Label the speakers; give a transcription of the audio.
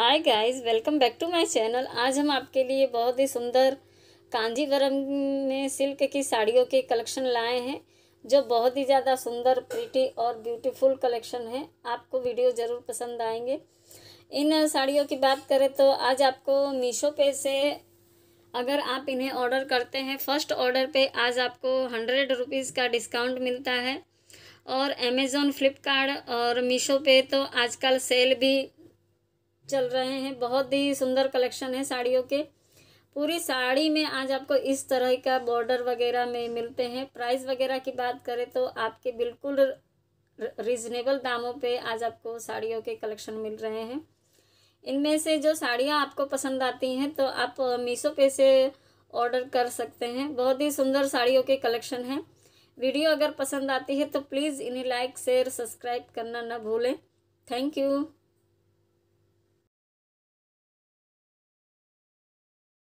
Speaker 1: hi guys welcome back to my channel आज हम आपके लिए बहुत ही सुंदर कांजीवरम में सिल्क की साड़ियों के कलेक्शन लाए हैं जो बहुत ही ज़्यादा सुंदर प्रिटी और ब्यूटीफुल कलेक्शन है आपको वीडियो ज़रूर पसंद आएंगे इन साड़ियों की बात करें तो आज आपको मीशो पे से अगर आप इन्हें ऑर्डर करते हैं फ़र्स्ट ऑर्डर पर आज आपको हंड्रेड रुपीज़ का डिस्काउंट मिलता है और अमेज़ोन फ्लिपकार्ट और मीशो पे तो आजकल सेल भी चल रहे हैं बहुत ही सुंदर कलेक्शन है साड़ियों के पूरी साड़ी में आज आपको इस तरह का बॉर्डर वगैरह में मिलते हैं प्राइस वगैरह की बात करें तो आपके बिल्कुल रिजनेबल दामों पे आज आपको साड़ियों के कलेक्शन मिल रहे हैं इनमें से जो साड़ियाँ आपको पसंद आती हैं तो आप मीशो पे से ऑर्डर कर सकते हैं बहुत ही सुंदर साड़ियों के कलेक्शन हैं वीडियो अगर पसंद आती है तो प्लीज़ इन्हें लाइक शेयर सब्सक्राइब करना ना भूलें थैंक यू